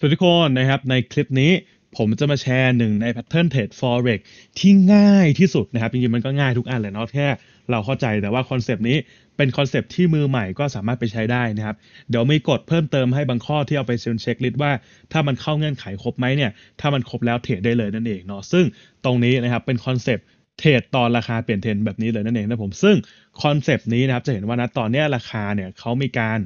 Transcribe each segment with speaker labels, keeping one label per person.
Speaker 1: สวัสดีทุกคนนะครับ ในคลิปนี้ผมจะมาแชร์หนึ่งในแพทเทิร์นเทรด forex ที่ง่ายที่สุดนะครับจริงๆมันก็ง่ายทุกอันแหละเนาะแค่เราเข้าใจแต่ว่าคอนเซป t นี้เป็นคอนเซปที่มือใหม่ก็สามารถไปใช้ได้นะครับเดี๋ยวมีกฎเพิ่มเติมให้บางข้อที่เอาไปเช็คลิสต์ว่าถ้ามันเข้าเงื่อนไขครบไหมเนี่ย ถ้ามันครบแล้วเทรดได้เลยนั่นเองเนาะซึ่งตรงนี้นะครับ เป็นคอนเซปเทรดตอนราคาเปลี่ยนเทรนแบบนี้เลยนั่นเองนะผมซึ่งคอนเซป t นี้นะครับ จะเห็นว่านะตอนนี้ราคาเนี่ยเขามีการ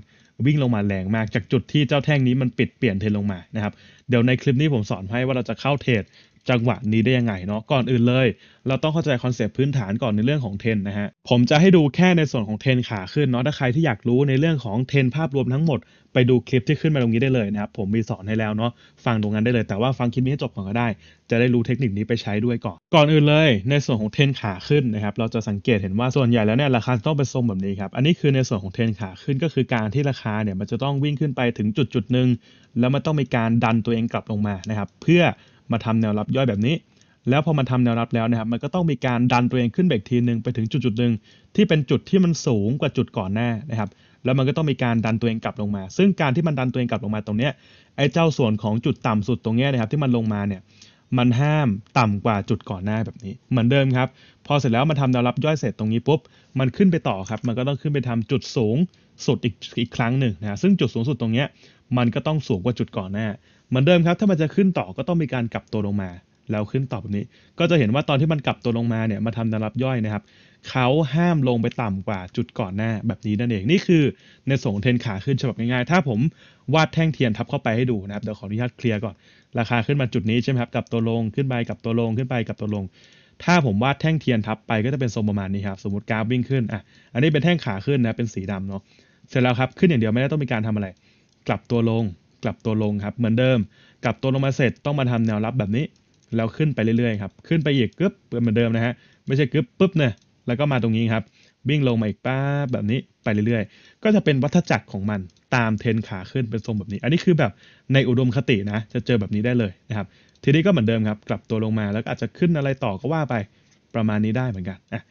Speaker 1: วิ่งลงมาแรงมากจากจุดที่เจ้าแท่งนี้มันปิดเปลี่ยนเทรนลงมานะครับเดี๋ยวในคลิปนี้ผมสอนให้ว่าเราจะเข้าเทรดจังหวะนี้ได้ยังไงเนาะก่อนอื่นเลย เราต้องเข้าใจคอนเซปต์พื้นฐานก่อนในเรื่องของเทนนะฮะผมจะให้ดูแค่ในส่วนของเทนขาขึ้นเนาะถ้าใครที่อยากรู้ในเรื่องของเทนภาพรวมทั้งหมดไปดูคลิปที่ขึ้นมาตรงนี้ได้เลยนะครับผมมีสอนให้แล้วเนาะฟังตรงนั้นได้เลยแต่ว่าฟังคลิปนี้ให้จบก่อนก็ได้ จะได้รู้เทคนิคนี้ไปใช้ด้วยก่อน ก่อนอื่นเลย ในส่วนของเทนขาขึ้นนะครับเราจะสังเกตเห็นว่าส่วนใหญ่แล้วเนี่ยราคาต้องเป็นทรงแบบนี้ครับอันนี้คือในส่วนของเทนขาขึ้นก็คือการที่ราคาเนี่ยมันจะต้องวิ่งขึ้นไปถึงจุดจุดหนึ่งแล้วมันต้องมีการดันตัวเองกลับลงมานะครับเพื่อมาทำแนวรับย่อยแบบนี้ แล้วพอมันทำแนวรับแล้วนะครับ มันก็ต้องมีการดันตัวเองขึ้นเบรกทีหนึ่งไปถึงจุดจุดหนึ่งที่เป็นจุดที่มันสูงกว่าจุดก่อนหน้านะครับ แล้วมันก็ต้องมีการดันตัวเองกลับลงมา ซึ่งการที่มันดันตัวเองกลับลงมาตรงเนี้ยไอ้เจ้าส่วนของจุดต่ำสุดตรงเนี้ยนะครับที่มันลงมาเนี่ย มันห้ามต่ำกว่าจุดก่อนหน้าแบบนี้ เหมือนเดิมครับ พอเสร็จแล้วมาทำแนวรับย่อยเสร็จตรงนี้ปุ๊บ มันขึ้นไปต่อครับ มันก็ต้องขึ้นไปทำจุดสูงสุดอีกอีกครั้งหนึ่งนะซึ่งจุดสูงสุดตรงเนี้ยมันก็ต้องสูงกว่าจุดก่อนหน้าเหมือนเดิมครับ ถ้ามันจะขึ้นต่อก็ต้องมีการกลับตัวลงมา แล้วขึ้นต่อแบบนี้ ก็จะเห็นว่าตอนที่มันกลับตัวลงมาเนี่ยมาทำแนวรับย่อยนะครับ เขาห้ามลงไปต่ำกว่าจุดก่อนหน้าแบบนี้นั่นเอง นี่คือในส่งเทนขาขึ้นฉบับง่ายๆ ถ้าผมวาดแท่งเทียนทับเข้าไปให้ดูนะครับเดี๋ยวขออนุญาตเคลียร์ก่อน ราคาขึ้นมาจุดนี้ใช่ไหมครับ กลับตัวลงขึ้นไปกลับตัวลงขึ้นไปกลับตัวลง ถ้าผมวาดแท่งเทียนทับไปก็จะเป็นทรงประมาณนี้ครับ สมมติกราฟวิ่งขึ้น อ่ะ อันนี้เป็นแท่งขาขึ้นนะ เป็นสีดำเนาะเสร็จแล้วครับขึ้นอย่างเดียวไม่ได้ต้องมีการทำอะไร กลับตัวลงกลับตัวลงครับ เหมือนเดิม กลับตัวลงมาเสร็จต้องมาทำแนวรับแบบนี้ แล้วขึ้นไปเรื่อยๆครับ ขึ้นไปอีกกึ๊บเหมือนเดิมนะฮะไม่ใช่กึ๊บปุ๊บเนี่ยแล้วก็มาตรงนี้ครับวิ่งลงมาอีกป้าแบบนี้ไปเรื่อยๆ ก็จะเป็นวัฏจักรของมัน ตามเทนขาขึ้นเป็นทรงแบบนี้ อันนี้คือแบบในอุดมคตินะ จะเจอแบบนี้ได้เลยนะครับ ทีนี้ก็เหมือนเดิมครับกลับตัวลงมาแล้วอาจจะขึ้นอะไรต่อก็ว่าไปประมาณนี้ได้เหมือนกันอ่ะ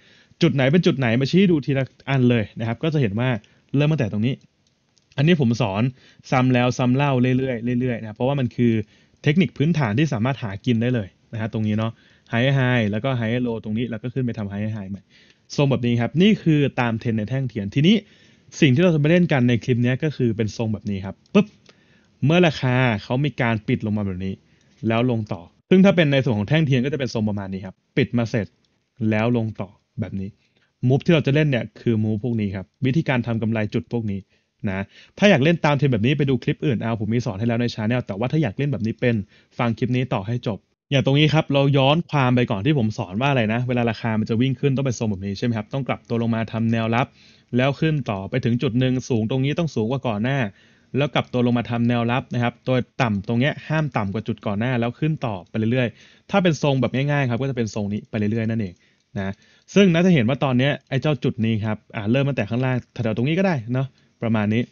Speaker 1: จุดไหนเป็นจุดไหนมาชี้ดูทีละอันเลยนะครับ ก็จะเห็นว่าเริ่มตั้งแต่ตรงนี้อันนี้ผมสอนซ้ำแล้วซ้ำเล่าเรื่อยๆเรื่อยๆนะเพราะว่ามันคือเทคนิคพื้นฐานที่สามารถหากินได้เลยนะฮะตรงนี้เนาะไฮไฮแล้วก็ไฮโลตรงนี้แล้วก็ขึ้นไปทำไฮไฮใหม่ทรงแบบนี้ครับ นี่คือตามเทรนในแท่งเทียนทีนี้สิ่งที่เราจะไปเล่นกันในคลิปนี้ก็คือเป็นทรงแบบนี้ครับปึ๊บเมื่อราคาเขามีการปิดลงมาแบบนี้ แล้วลงต่อ ซึ่งถ้าเป็นในส่วนของแท่งเทียนก็จะเป็นทรงประมาณนี้ครับปิดมาเสร็จแล้วลงต่อแบบนี้มูฟที่เราจะเล่นเนี่ยคือมูฟพวกนี้ครับวิธีการทำกำไรจุดพวกนี้นะถ้าอยากเล่นตามเทรนแบบนี้ ไปดูคลิปอื่นเอา ผมมีสอนให้แล้วในชาแนลแต่ว่าถ้าอยากเล่นแบบนี้เป็น ฟังคลิปนี้ต่อให้จบ อย่างตรงนี้ครับ เราย้อนความไปก่อนที่ผมสอนว่าอะไรนะ เวลาราคา มันจะวิ่งขึ้นต้องไปทรงแบบนี้ใช่ไหมครับ ต้องกลับตัวลงมาทำแนวรับ แล้วขึ้นต่อไปถึงจุดหนึ่งสูง ตรงนี้ต้องสูงกว่าก่อนหน้า แล้วกลับตัวลงมาทำแนวรับนะครับ ตัวต่ำตรงเนี้ยห้ามต่ำกว่าจุดก่อนหน้า แล้วขึ้นต่อไปเรื่อยๆ ถ้าเป็นทรงแบบง่ายๆครับ ก็จะเป็นทรงนี้ไปเรื่อยๆนั่นเองนะ ซึ่งน่าจะเห็นว่าตอนนี้ไอ้เจ้าจุดนี้ครับอ่าเริ่มมาแต่ข้างล่างแถวๆตรงนี้ก็ได้เนาะประมาณนี้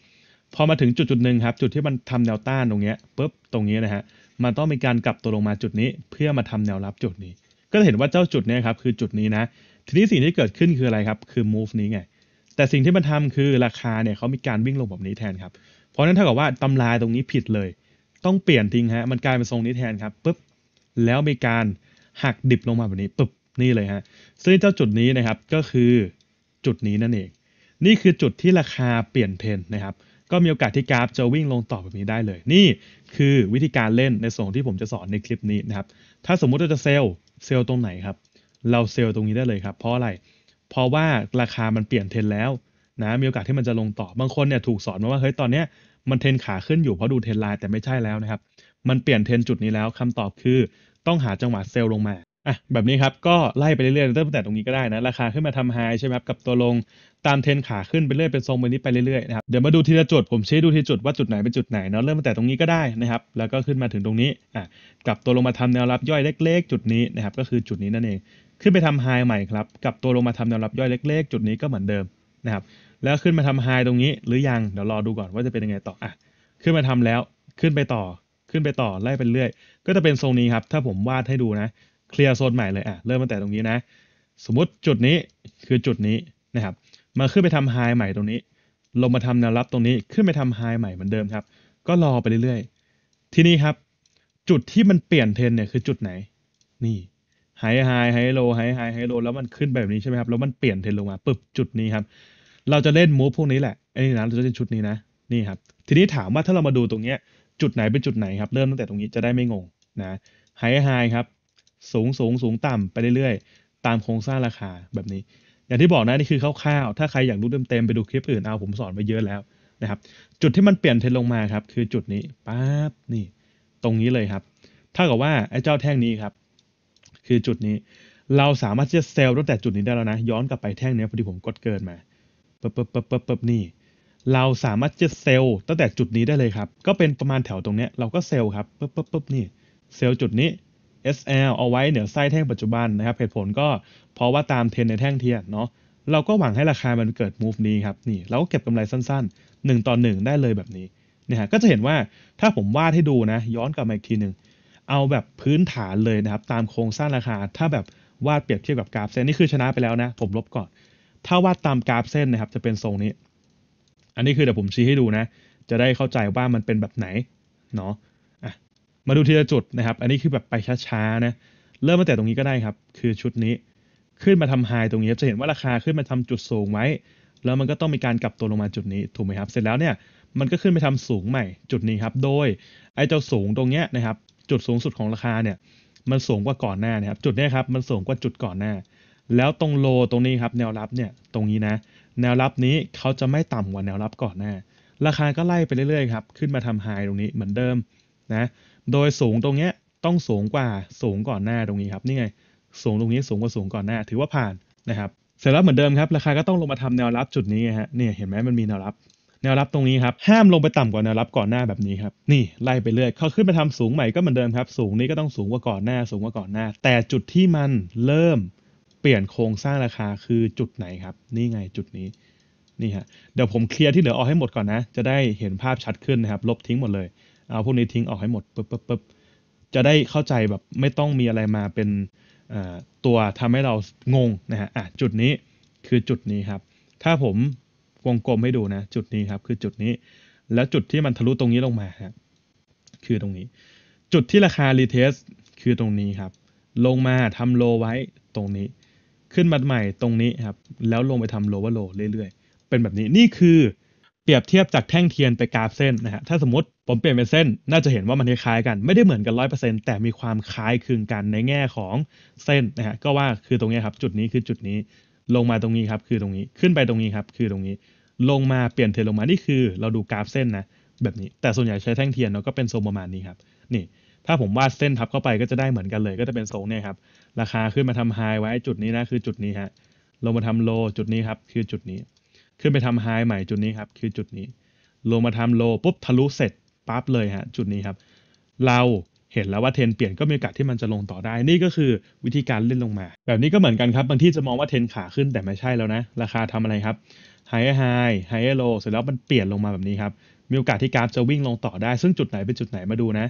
Speaker 1: พอมาถึงจุดจุดหนึ่งครับจุดที่มันทำแนวต้านตรงเนี้ยปุ๊บตรงนี้นะฮะมันต้องมีการกลับตัวลงมาจุดนี้ เพื่อมาทำแนวรับจุดนี้ก็จะเห็นว่าเจ้าจุดนี้ครับ คือจุดนี้นะทีนี้สิ่งที่เกิดขึ้นคืออะไรครับคือ move นี้ไงแต่สิ่งที่มันทำคือราคาเนี่ยเขามีการวิ่งลงแบบนี้แทนครับเพราะนั้นถ้ากับว่าตำรายตรงนี้ผิดเลย ต้องเปลี่ยนทิ้งฮะ มันกลายเป็นทรงนี้แทนครับปุ๊บแล้วมีการหักดิบลงมาแบบนี้ปุ๊บนี่เลยฮะซึ่งเจ้าจุดนี้นะครับก็คือจุดนี้นั่นเองนี่คือจุดที่ราคาเปลี่ยนเทรนนะครับ ก็มีโอกาสที่กราฟจะวิ่งลงต่อแบบนี้ได้เลย นี่คือวิธีการเล่นในส่วนที่ผมจะสอนในคลิปนี้นะครับ ถ้าสมมุติเราจะเซลล์เซลล์ตรงไหนครับ เราเซลล์ตรงนี้ได้เลยครับ เพราะอะไร เพราะว่าราคามันเปลี่ยนเทรนแล้วนะ มีโอกาสที่มันจะลงต่อ บางคนเนี่ยถูกสอนมาว่า เฮ้ย ตอนเนี้ยมันเทรนขาขึ้นอยู่เพราะดูเทรนไลน์แต่ไม่ใช่แล้วนะครับ มันเปลี่ยนเทรนจุดนี้แล้ว คำตอบคือต้องหาจังหวะเซลล์ลงมาอ่ะแบบนี้ครับก็ไล่ไปเรื่อยๆเริ่มตั้งแต่ตรงนี้ก็ได้นะราคาขึ้นมาทำ high ใช่ไหมครับกับตัวลงตามเทรนขาขึ้นไปเรื่อยเป็นทรงแบบนี้ไปเรื่อยๆนะครับเดี๋ยวมาดูทีละจุด ผมช้ดูทีจุดว่าจุดไหนเป็นจุดไหนเนาะเริ่มตั้งแต่ตรงนี้ก็ได้นะครับแล้วก็ขึ้นมาถึงตรงนี้อ่ะ กับตัวลงมาทำแนวรับย่อยเล็กๆจุดนี้นะครับก็คือจุดนี้นั่นเองขึ้นไปทำ high ใหม่ครับกับตัวลงมาทำแนวรับย่อยเล็ก ๆ จุดนี้ ก็เหมือนเดิมนะครับแล้วขึ้นมาทำ high ตรงนี้ หรือยังเดี๋ยวรอดูก่อนว่าจะเป็นยังไงต่ออ่ะ ขึ้นมาทำแล้วขึ้นไปต่อ ขึ้นไปต่อไล่ไปเรื่อยก็จะเป็นทรงนี้ครับ ถ้าผมวาดให้ดูนะเคลียร์โซนใหม่เลยอ่ะเริ่มตั้งแต่ตรงนี้นะ สมมติจุดนี้คือจุดนี้นะครับ มาขึ้นไปทำไฮใหม่ตรงนี้ ลงมาทำแนวรับตรงนี้ ขึ้นไปทำไฮใหม่เหมือนเดิมครับ ก็รอไปเรื่อยๆ ทีนี้ครับ จุดที่มันเปลี่ยนเทรนเนี่ยคือจุดไหน นี่ ไฮ ไฮ ไฮโลไฮ ไฮไฮโลแล้วมันขึ้นแบบนี้ใช่ไหมครับ แล้วมันเปลี่ยนเทรนลงมาปึ๊บจุดนี้ครับ เราจะเล่นมูฟพวกนี้แหละไอ้นี่นะเราจะเล่นชุดนี้นะ นี่ครับ ทีนี้ถามว่าถ้าเรามาดูตรงเนี้ย จุดไหนเป็นจุดไหนครับ เริ่มตั้งแต่ตรงนี้จะได้ไม่งงนะไฮไฮครับสูงสูงสูงต่ำไปเรื่อยๆ ตามโครงสร้างราคาแบบนี้ อย่างที่บอกนะนี่คือคร่าวๆถ้าใครอยากรู้เต็มๆไปดูคลิปอื่นเอาผมสอนไปเยอะแล้วนะครับ จุดที่มันเปลี่ยนเทรนลงมาครับ คือจุดนี้ปั๊บนี่ตรงนี้เลยครับถ้ากับว่าไอ้เจ้าแท่งนี้ครับ คือจุดนี้ เราสามารถจะเซลล์ตั้งแต่จุดนี้ได้แล้วนะ ย้อนกลับไปแท่งนี้พอดีผมกดเกินมาปึ๊บปึ๊บปึ๊บปึ๊บปึ๊บนี่เราสามารถจะเซลล์ตั้งแต่จุดนี้ได้เลยครับ ก็เป็นประมาณแถวตรงเนี้ยเราก็เซลล์ครับปึ๊บปึ๊บปึ๊บนี่เซลล์จุดนี้ SL เอาไว้เหนือไส้แท่งปัจจุบันนะครับเหตุผลก็เพราะว่าตามเทรนในแท่งเทียนเนาะเราก็หวังให้ราคามันเกิด move นี้ครับนี่ เราก็เก็บกำไรสั้นๆ 1 ต่อ 1 ได้เลยแบบนี้นะฮะก็จะเห็นว่าถ้าผมวาดให้ดูนะ ย้อนกลับมาอีกทีหนึ่ง เอาแบบพื้นฐานเลยนะครับ ตามโครงสร้างราคา ถ้าแบบวาดเปรียบเทียบกับกราฟเส้นนี่คือชนะไปแล้วนะ ผมลบก่อนถ้าวาดตามกราฟเส้นนะครับ จะเป็นทรงนี้ อันนี้คือเดี๋ยวผมชี้ให้ดูนะ จะได้เข้าใจว่ามันเป็นแบบไหน เนาะมาดูทีละจุดนะครับ อันนี้คือแบบไปช้าๆนะ เริ่มมาแต่ตรงนี้ก็ได้ครับ คือชุดนี้ ขึ้นมาทำไฮตรงนี้จะเห็นว่าราคาขึ้นมาทำจุดสูงไว้ แล้วมันก็ต้องมีการกลับตัวลงมาจุดนี้ถูกไหมครับ เสร็จแล้วเนี่ย มันก็ขึ้นไปทำสูงใหม่ จุดนี้ครับ โดย ไอ้เจ้าสูงตรงเนี้ยนะครับ จุดสูงสุดของราคาเนี่ย มันสูงกว่าก่อนหน้านะครับ จุดนี้ครับมันสูงกว่าจุดก่อนหน้า แล้วตรงโลตรงนี้ครับ แนวรับเนี่ย ตรงนี้นะ แนวรับนี้เขาจะไม่ต่ำกว่าแนวรับก่อนหน้า ราคาก็ไล่ไปเรื่อยๆครับขึ้นมาทำไฮตรงนี้เหมือนเดิมนะโดยสูงตรงเนี้ยต้องสูงกว่าสูงก่อนหน้าตรงนี้ครับนี่ไงสูงตรงนี้สูงกว่าสูงก่อนหน้า ถือว่าผ่านนะครับเสร็จแล้วเหมือนเดิมครับราคาก็ต้องลงมาทำแนวรับจุดนี้ฮะนี่เห็นไหมมันมีแนวรับ แนวรับตรงนี้ครับ ห้ามลงไปต่ำกว่าแนวรับก่อนหน้าแบบนี้ครับนี่ไล่ไปเรื่อยเขาขึ้นไปทำสูงใหม่ก็เหมือนเดิมครับ สูงนี้ก็ต้องสูงกว่าก่อนหน้าสูงกว่าก่อนหน้า แต่จุดที่มันเริ่มเปลี่ยนโครงสร้างราคาคือจุดไหนครับนี่ไงจุดนี้นี่ฮะเดี๋ยวผมเคลียร์ที่เหลือออกให้หมดก่อนนะจะได้เห็นภาพชัดขึ้นนะครับลบทิ้งหมดเลยเอาพวกนี้ทิ้งออกให้หมดปุ๊บปุ๊บปุ๊บจะได้เข้าใจแบบไม่ต้องมีอะไรมาเป็นตัวทำให้เรางงนะฮะจุดนี้คือจุดนี้ครับ ถ้าผมวงกลมให้ดูนะจุดนี้ครับคือจุดนี้แล้วจุดที่มันทะลุตรงนี้ลงมาครับคือตรงนี้ จุดที่ราคารีเทสคือตรงนี้ครับ ลงมาทำโลไว้ตรงนี้ ขึ้นมาใหม่ตรงนี้ครับ แล้วลงไปทำโลว่าโลเรื่อยๆเป็นแบบนี้นี่คือรียบเทียบจากแท่งเทียนไปกราฟเส้นนะฮะ ถ้าสมมติผมเปลี่ยนเป็นเส้น น่าจะเห็นว่ามันคล้ายกันไม่ได้เหมือนกันร้อยเปอร์เซ็นต์แต่มีความคล้ายคลึงกันในแง่ของเส้นนะฮะก็ว่าคือตรงนี้ครับ จุดนี้คือจุดนี้ลงมาตรงนี้ครับคือตรงนี้ขึ้นไปตรงนี้ครับ คือตรงนี้ ลงมาเปลี่ยนเทียนลงมานี่คือเราดูกราฟเส้นนะแบบนี้แต่ส่วนใหญ่ใช้แท่งเทียนเนาะก็เป็นทรงประมาณนี้ครับนี่ ถ้าผมวาดเส้นทับเข้าไปก็จะได้เหมือนกันเลย ก็จะเป็นทรงเนี่ยครับ ราคาขึ้นมาทำไฮไว้จุดนี้นะคือจุดนี้ฮะลงมาทำโลจุดนี้ครับ คือจุดนี้ขึ้นไปทำไฮใหม่จุดนี้ครับ คือจุดนี้ ลงมาทำโลปุ๊บทะลุเสร็จปั๊บเลยฮะจุดนี้ครับ เราเห็นแล้วว่าเทนเปลี่ยนก็มีโอกาสที่มันจะลงต่อได้นี่ก็คือวิธีการเล่นลงมา แบบนี้ก็เหมือนกันครับบางที่จะมองว่าเทนขาขึ้นแต่ไม่ใช่แล้วนะ ราคาทำอะไรครับไฮไฮไฮโลเสร็จแล้วมันเปลี่ยนลงมาแบบนี้ครับมีโอกาสที่กราฟจะวิ่งลงต่อได้ ซึ่งจุดไหนเป็นจุดไหนมาดูนะ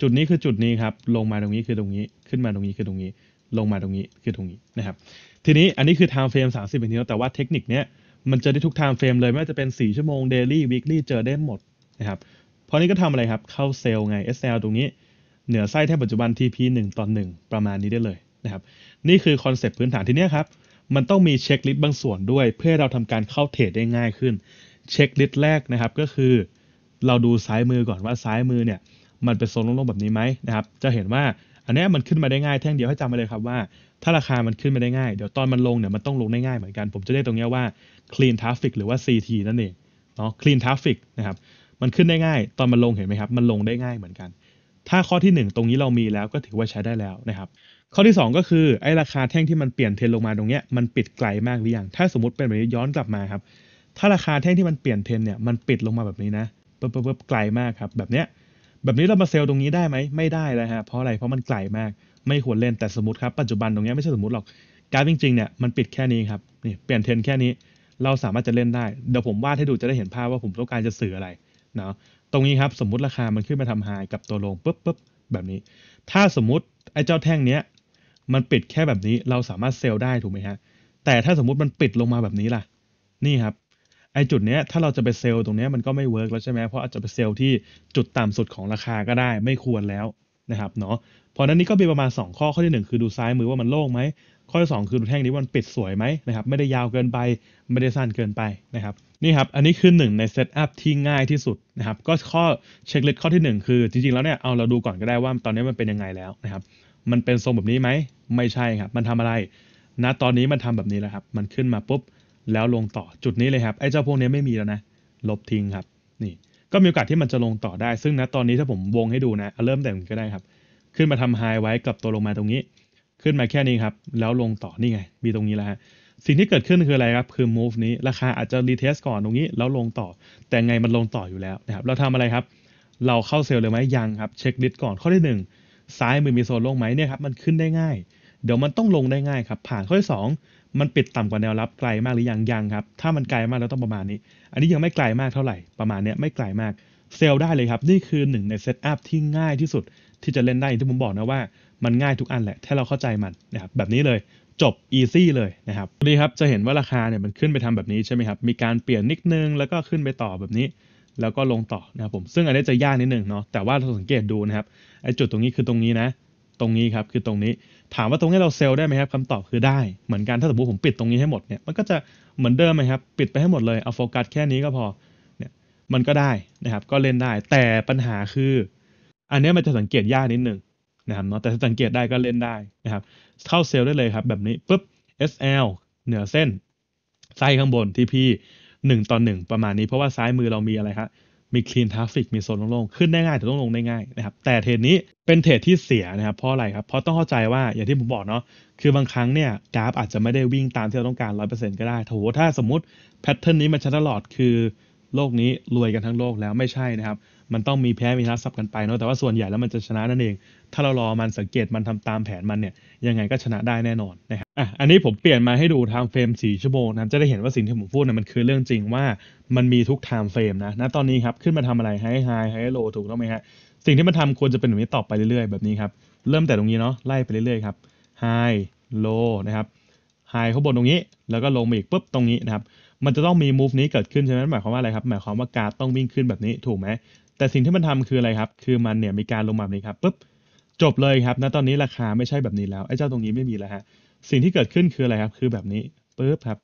Speaker 1: จุดนี้คือจุดนี้ครับลงมาตรงนี้คือตรงนี้ขึ้นมาตรงนี้คือตรงนี้ ลงมาตรงนี้คือตรงนี้นะครับทีนี้อันนี้คือ time frame 30นาทีแต่ว่าเทคนิคเนี้ยมันเจอได้ทุกไทม์เฟรมเลย ไม่ว่าจะเป็น 4 ชั่วโมงเดลี่วีคลี่เจอได้หมดนะครับเพราะนี้ก็ทำอะไรครับ เข้าเซลล์ไง SL ตรงนี้ เหนือไส้แทบปัจจุบัน TP 1ต่อ1ประมาณนี้ได้เลยนะครับนี่คือคอนเซปต์พื้นฐานที่นี้ครับ มันต้องมีเช็คลิสต์บางส่วนด้วยเพื่อเราทำการเข้าเทรดได้ง่ายขึ้น เช็คลิสต์แรกนะครับก็คือ เราดูซ้ายมือก่อนว่าซ้ายมือเนี่ยมันเป็นโซนลงๆแบบนี้ไหมนะครับจะเห็นว่าอันนี้มันขึ้นมาได้ง่ายแท่งเดียวให้จำไว้เลยครับว่า ถ้าราคามันขึ้นมาได้ง่ายเดี๋ยวตอนมันลงเนี่ยมันต้องลงได้ง่ายเหมือนกัน ผมจะเรียกตรงนี้ว่า Clean Traffic หรือว่า CT นั่นเองเนาะ Clean Traffic นะครับมันขึ้นได้ง่าย ตอนมันลงเห็นไหมครับ มันลงได้ง่ายเหมือนกัน ถ้าข้อที่ 1 ตรงนี้เรามีแล้วก็ถือว่าใช้ได้แล้วนะครับข้อที่ 2 ก็คือไอ้ราคาแท่งที่มันเปลี่ยนเทรนลงมาตรงเนี้ยมันปิดไกลมากหรือยังถ้าสมมติเป็นแบบนี้ย้อนกลับมาครับถ้าราคาแท่งที่มันเปลี่ยนเทรนเนี่ยมันปิดลงมาแบบนี้นะเบิบเิบไกลมากครับแบบเนี้ยแบบนี้เรามาเซลล์ตรงนี้ได้ไหมไม่ได้แล้วฮะเพราะอะไรเพราะมันไกลมากไม่ควรเล่นแต่สมมติครับปัจจุบันตรงนี้ไม่ใช่สมมติหรอก การจริงๆเนี่ยมันปิดแค่นี้ครับนี่เปลี่ยนเทรนแค่นี้เราสามารถจะเล่นได้ เดี๋ยวผมวาดให้ดูจะได้เห็นภาพว่าผมต้องการจะสื่ออะไรเนาะตรงนี้ครับสมมุติราคามันขึ้นมาทำ High กับตัวลงปุ๊บปุ๊บแบบนี้ ถ้าสมมุติ ไอ้เจ้าแท่งเนี้ยมันปิดแค่แบบนี้ เราสามารถเซลล์ได้ถูกไหมฮะ แต่ถ้าสมมุติมันปิดลงมาแบบนี้ล่ะ นี่ครับไอ้จุดเนี้ยถ้าเราจะไปเซลล์ตรงเนี้ยมันก็ไม่เวิร์กแล้วใช่ไหมเพราะอาจจะไปเซลล์ที่จุดต่ำสุดของราคาก็ได้ ไม่ควรแล้วนะครับเนาะพอนั้นนี้ก็มีประมาณ2ข้อข้อที่ 1 คือดูซ้ายมือว่ามันโล่งไหมข้อที่2คือดูแท่งนี้มันปิดสวยไหมนะครับไม่ได้ยาวเกินไปไม่ได้สั้นเกินไปนะครับ นี่ครับอันนี้คือหนึ่งในเซตอัพที่ง่ายที่สุดนะครับก็ข้อเช็คลิสต์ข้อที่ 1 คือ จริงๆแล้วเนี่ยเอาเราดูก่อนก็ได้ว่าตอนนี้มันเป็นยังไงแล้วนะครับมันเป็นทรงแบบนี้ไหมไม่ใช่ครับมันทำอะไร ณตอนนี้มันทำแบบนี้แล้วครับมันขึ้นมาปุ๊บแล้วลงต่อจุดนี้เลยครับไอ้เจ้าพวกนี้ไม่มีแล้วนะลบทิ้งครับนี่ก็มีโอกาสที่มันจะลงต่อได้ ซึ่งณตอนนี้ถ้าผมวงให้ดูนะเริ่มแต่ก็ได้ครับ ขึ้นมาทำไฮไว้กับตัวลงมาตรงนี้ขึ้นมาแค่นี้ครับ แล้วลงต่อนี่ไง มีตรงนี้แล้วฮะสิ่งที่เกิดขึ้นคืออะไรครับคือ move นี้ราคาอาจจะ retest ก่อนตรงนี้แล้วลงต่อ แต่ไงมันลงต่ออยู่แล้วนะครับเราทำอะไรครับ เราเข้าเซลล์เลยไหมยังครับเช็คลิสก่อนข้อที่ 1 ซ้ายมือมีโซนลงไหมเนี่ยครับมันขึ้นได้ง่ายเดี๋ยวมันต้องลงได้ง่ายครับ ผ่านข้อที่2มันปิดต่ำกว่าแนวรับไกลมากหรือยังยังครับถ้ามันไกลมากเราต้องประมาณนี้ อันนี้ยังไม่ไกลมากเท่าไหร่ประมาณเนี้ยไม่ไกลมาก เซลล์ได้เลยครับ นี่คือหนึ่งในเซตอัพที่ง่ายที่สุดที่จะเล่นได้ที่ผมบอกนะว่ามันง่ายทุกอันแหละถ้าเราเข้าใจมันนะครับแบบนี้เลยจบ easy เลยนะครับดีครับจะเห็นว่าราคาเนี่ยมันขึ้นไปทำแบบนี้ใช่ไหมครับมีการเปลี่ยนนิดนึงแล้วก็ขึ้นไปต่อแบบนี้ แล้วก็ลงต่อนะครับผมซึ่งอันนี้จะยากนิดนึงเนาะแต่ว่าเราสังเกตดูนะครับไอ้จุดตรงนี้คือตรงนี้นะ ตรงนี้ครับคือตรงนี้ ถามว่าตรงนี้เราเซลล์ได้ไหมครับคำตอบคือได้เหมือนกันถ้าสมมติผมปิดตรงนี้ให้หมดเนี่ยมันก็จะเหมือนเดิมไหมครับปิดไปให้หมดเลยเอาโฟกัสแค่นี้ก็พอเนี่ยมันก็ได้นะครับก็เล่นได้ แต่ปัญหาคือ อันนี้มันจะสังเกตยากนิดนึงนะครับเนาะแต่สังเกตได้ก็เล่นได้นะครับเข้าเซลล์ได้เลยครับ แบบนี้ปุ๊บ SL เหนือเส้นไส้ข้างบน TP 1ต่อ1ประมาณนี้ เพราะว่าซ้ายมือเรามีอะไรครับมี clean traffic มีโซนโล่งๆขึ้นได้ง่ายแต่ต้องลงได้ง่ายนะครับแต่เทรดนี้เป็นเทรดที่เสียนะครับเพราะอะไรครับ เพราะต้องเข้าใจว่า อย่างที่ผมบอกเนาะคือบางครั้งเนี่ย กราฟอาจจะไม่ได้วิ่งตามที่เราต้องการ100%ก็ได้ โถถ้าสมมติแพทเทิร์นนี้มันชนะตลอดคือโลกนี้รวยกันทั้งโลกแล้วไม่ใช่นะครับมันต้องมีแพ้มีชนะสับกันไปเนาะแต่ว่าส่วนใหญ่แล้วมันจะชนะนั่นเองถ้าเรารอมันสังเกตมันทำตามแผนมันเนี่ยยังไงก็ชนะได้แน่นอนนะครับอ่ะอันนี้ผมเปลี่ยนมาให้ดูไทม์เฟรมส่ชั่วโมงนะจะได้เห็นว่าสิ่งที่ผมพูดเนี่ยมันคือเรื่องจริงว่ามันมีทุกไทม์เฟรมนะณตอนนี้ครับขึ้นมาทำอะไรให้ไฮให้โลถูกต้องไหมฮะสิ่งที่มันทำควรจะเป็นแบบนี้ต่อไปเรื่อยๆแบบนี้ครับเริ่มแต่ตรงนี้เนาะไล่ไปเรื่อยๆครับไฮโลนะครับไฮข้างบนตรงนี้ แล้วก็ลงมาอีกปุ๊บตรงนี้นะครับมันจะต้องมีมูฟนี้เกิดขึ้นใช่ไหมหมายความว่าอะไรครับหมายความว่าการต้องวิ่งขึ้นแบบนี้ถูกไหมแต่สิ่งที่มันทำคืออะไรครับคือมันเนี่ยมีการลงมาแบบนี้ครับปุ๊บจบเลยครับณตอนนี้ราคาไม่ใช่แบบนี้แล้ว ไอ้เจ้าตรงนี้ไม่มีแล้วฮะสิ่งที่เกิดขึ้นคืออะไรครับ คือแบบนี้ปึ๊บครับ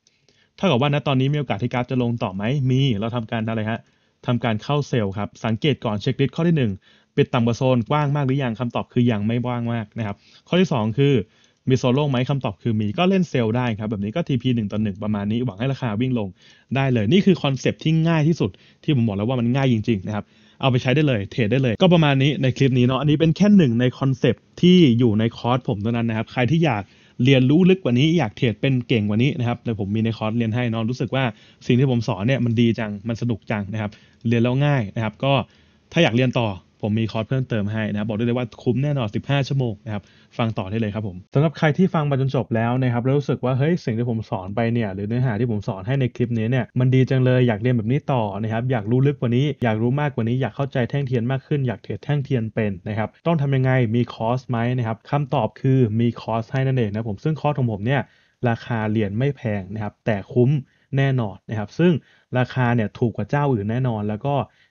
Speaker 1: ถ้ากับว่าณตอนนี้มีโอกาสที่กราฟจะลงต่อไหมมีเราทำการอะไรฮะทำการเข้าเซลล์ครับสังเกตก่อนเช็คลิสต์ข้อที่1ปิดต่ำกว่าโซนกว้างมากหรือยังคำตอบคือยังไม่ว่างมากนะครับ ข้อที่ 2 คือมีโซโล่ไหมคำตอบคือมีก็เล่นเซลล์ได้ครับแบบนี้ก็ TP 1ต่อ1ประมาณนี้ หวังให้ราคาวิ่งลงได้เลยนี่คือคอนเซปที่ง่ายที่สุดที่ผมบอกแล้วว่ามันง่ายจริง ๆนะครับเอาไปใช้ได้เลยเทรดได้เลย ก็ประมาณนี้ในคลิปนี้เนาะอันนี้เป็นแค่หนึ่งในคอนเซปที่อยู่ในคอร์สผมเท่านั้นนะครับ ใครที่อยากเรียนรู้ลึกกว่านี้ อยากเทรดเป็นเก่งกว่านี้นะครับเลยผมมีในคอร์สเรียนให้น้องรู้สึกว่าสิ่งที่ผมสอนเนี่ยมันดีจังมันสนุกจังนะครับ เรียนแล้วง่ายนะครับก็ถ้าอยากเรียนต่อผมมีคอร์สเพิ่มเติมให้นะบบอกได้เลยว่าคุ้มแน่นอน 15 ชั่วโมงนะครับฟังต่อได้เลยครับผมสำหรับใครที่ฟังมาจนจบแล้วนะครับแล้วรู้สึกว่าเฮ้ยสิ่งที่ผมสอนไปเนี่ยหรือเนื้อหาที่ผมสอนให้ในคลิปนี้เนี่ยมันดีจังเลยอยากเรียนแบบนี้ต่อนะครับอยากรู้ลึกกว่านี้ อยากรู้มากกว่านี้ อยากเข้าใจแท่งเทียนมากขึ้นอยากเทรดแท่งเทียนเป็นนะครับต้องทำยังไงมีคอร์สไหมนะครับคำตอบคือมีคอร์สให้นั่นเองนะผมซึ่งคอร์สของผมเนี่ยราคาเหรียญไม่แพงนะครับแต่คุ้มแน่นอนนะครับซึ่งราคาเนี่ยถูกกว่าเจ้าอื่นแน่นอน แล้วก็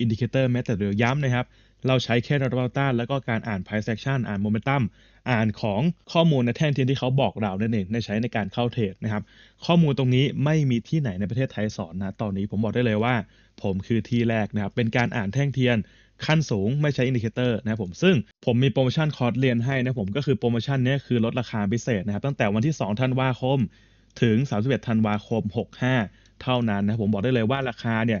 Speaker 1: อินดิเคเตอร์แม้แต่เดียวย้ำ นะครับ เราใช้แค่ระดับ l ต้าน แล้วก็การอ่านไพร c e a c t i อ่านโมเมนตัมอ่านของข้อมูลในแท่งเทียนที่เขาบอกเรา นั่นเองในใช้ในการเข้าเทรดนะครับ ข้อมูลตรงนี้ไม่มีที่ไหนในประเทศไทยสอนนะ ตอนนี้ผมบอกได้เลยว่า ผมคือที่แรกนะครับ เป็นการอ่านแท่งเทียน ขั้นสูงไม่ใช้อินดิเคเตอร์นะครับผมซึ่งผมมีโปรโมชั่นคอร์สเรียนให้นะผมก็คือโปรโมชั่นนี้คือลดราคาพิเศษนะครับ ตั้งแต่วันที่2ธันวาคม ถึง31ธันวาคม65 เท่านั้นนะผมบอกได้เลยว่าราคาเนี่ย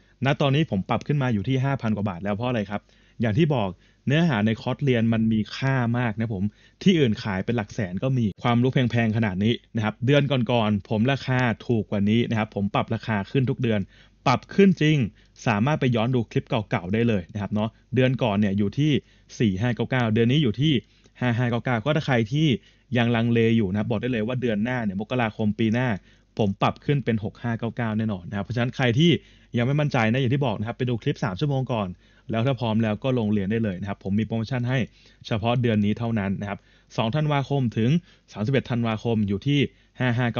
Speaker 1: ณตอนนี้ผมปรับขึ้นมาอยู่ที่ 5,000 กว่าบาทแล้วเพราะอะไรครับ อย่างที่บอกเนื้อหาในคอร์สเรียนมันมีค่ามากนะผม ที่อื่นขายเป็นหลักแสนก็มีความรู้แพงๆขนาดนี้นะครับ เดือนก่อนๆผมราคาถูกกว่านี้นะครับผมปรับราคาขึ้นทุกเดือน ปรับขึ้นจริง สามารถไปย้อนดูคลิปเก่าๆได้เลยนะครับเนาะเดือนก่อนเนี่ยอยู่ที่4599 เดือนนี้อยู่ที่5599 ก็ถ้าใครที่ยังลังเลอยู่นะบอกได้เลยว่าเดือนหน้าเนี่ยมกราคมปีหน้าผมปรับขึ้นเป็น 6599 แน่นอนนะครับ เพราะฉะนั้นใครที่ยังไม่มั่นใจนะอย่างที่บอกนะครับไปดูคลิป 3 ชั่วโมงก่อน แล้วถ้าพร้อมแล้วก็ลงเรียนได้เลยนะครับ ผมมีโปรโมชั่นให้เฉพาะเดือนนี้เท่านั้นนะครับ 2 ธันวาคมถึง 31 ธันวาคมอยู่ที่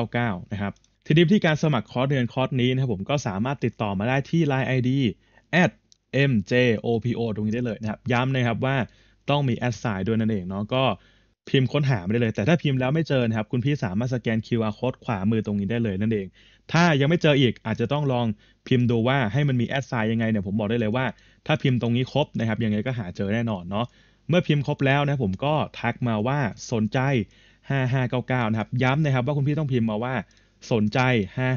Speaker 1: 5599 นะครับ ทีนี้ที่การสมัครคอร์สเรียนคอร์สนี้นะครับผมก็สามารถติดต่อมาได้ที่ Line ID at mjopo ตรงนี้ได้เลยนะครับ ย้ำนะครับว่าต้องมีแอดสายด้วยนั่นเองเนาะก็พิมพ์ค้นหาไม่ได้เลยแต่ถ้าพิมพ์แล้วไม่เจอนะครับคุณพี่สามารถ สแกน QR code ขวามือตรงนี้ได้เลยนั่นเอง ถ้ายังไม่เจออีก อาจจะต้องลองพิมพ์ดูว่าให้มันมีแอดไซน์ยังไงเนี่ยผมบอกได้เลยว่าถ้าพิมพ์ตรงนี้ครบนะครับยังไงก็หาเจอแน่นอนเนาะเมื่อพิมพ์ครบแล้วนะผมก็ทักมาว่าสนใจ 5599 นะครับย้ำนะครับ ว่าคุณพี่ต้องพิมพ์มาว่าสนใจ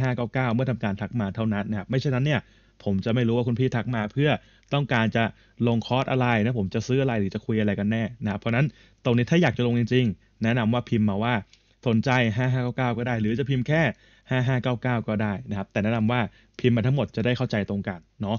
Speaker 1: 5599 เมื่อทำการทักมาเท่านั้นนะครับไม่เช่นนั้นเนี่ยผมจะไม่รู้ว่าคุณพี่ทักมาเพื่อต้องการจะลงคอร์สอะไรนะผมจะซื้ออะไร หรือจะคุยอะไรกันแน่นะเพราะนั้นตรงนี้ถ้าอยากจะลงจริงๆ แนะนำว่าพิมพ์มาว่าสนใจ 5599ก็ได้ หรือจะพิมพ์แค่ 5599 ก็ได้นะครับแต่แนะนำว่าพิมพ์มาทั้งหมดจะได้เข้าใจตรงกัน เนาะ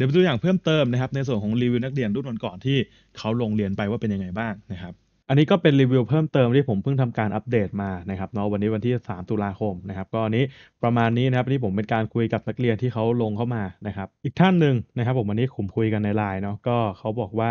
Speaker 1: ดี๋ยวไปดูอย่างเพิ่มเติมนะครับในส่วนของรีวิวนักเรียนรุ่นก่อนที่เขาลงเรียนไปว่าเป็นยังไงบ้างนะครับอันนี้ก็เป็นรีวิวเพิ่มเติมที่ผมเพิ่งทำการอัปเดตมานะครับ เนาะวันนี้วันที่ 3 ตุลาคมนะครับก็อันนี้ประมาณนี้นะครับนี่ผมเป็นการคุยกับนักเรียนที่เขาลงเข้ามานะครับอีกท่านหนึ่งนะครับผมวันนี้ผมคุยกันในไลน์เนาะก็เขาบอกว่า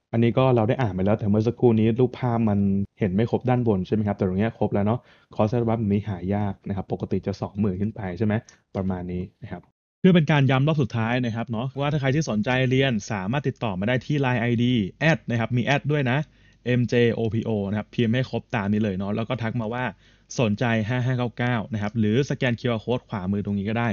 Speaker 1: บอันนี้ก็เราได้อ่านไปแล้ว แต่เมื่อสักครู่นี้รูปภาพมันเห็นไม่ครบด้านบนใช่ไหมครับแต่ตรงนี้ครบแล้วเนาะคอร์สร์บับนี้หายากนะครับ ปกติจะ2มื่นขึ้นไปใช่ไหมประมาณนี้นะครับ เพื่อเป็นการย้ำรอบสุดท้ายนะครับเนาะว่าถ้าใครที่สนใจเรียนสามารถติดต่อมาได้ที่ Line ID แอดนะครับ มีแอดด้วยนะ MJOPO นะครับเพียงให้ครบตามนี้เลยเนาะแล้วก็ทักมาว่าสนใจ 5599นะครับหรือสแกน QR Code ขวามือตรงนี้ก็ได้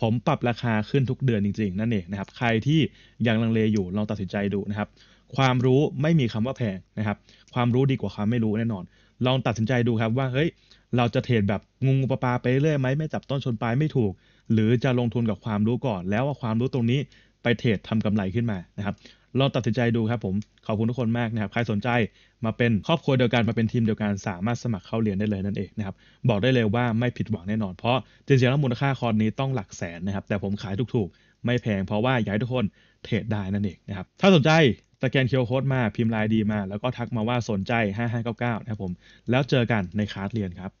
Speaker 1: ผมปรับราคาขึ้นทุกเดือนจริง ๆนั่นเองนะครับใครที่ยังลังเลอยู่ลองตัดสินใจดูนะครับความรู้ไม่มีคำว่าแพงนะครับ ความรู้ดีกว่าความไม่รู้แน่นอน ลองตัดสินใจดูครับว่าเฮ้ยเราจะเทรดแบบงงปลาไปเรื่อยไหมไม่จับต้นชนปลายไม่ถูก หรือจะลงทุนกับความรู้ก่อน แล้วว่าความรู้ตรงนี้ไปเทรดทำกำไรขึ้นมานะครับลองตัดสินใจดูครับผมขอบคุณทุกคนมากนะครับใครสนใจมาเป็นครอบครัวเดียวกัน มาเป็นทีมเดียวกันสามารถสมัครเข้าเรียนได้เลยนั่นเองนะครับบอกได้เลยว่าไม่ผิดหวังแน่นอนเพราะจริงๆแล้วมูลค่าคอร์สนี้ต้องหลักแสนนะครับ แต่ผมขายถูกๆ ไม่แพงเพราะว่าอยากให้ทุกคนเทรดได้นั่นเองนะครับถ้าสนใจสแกนเคียวโค้ดมาพิมพ์ลายดีมา แล้วก็ทักมาว่าสนใจ 5599นะครับผม แล้วเจอกันในคลาสเรียนครับ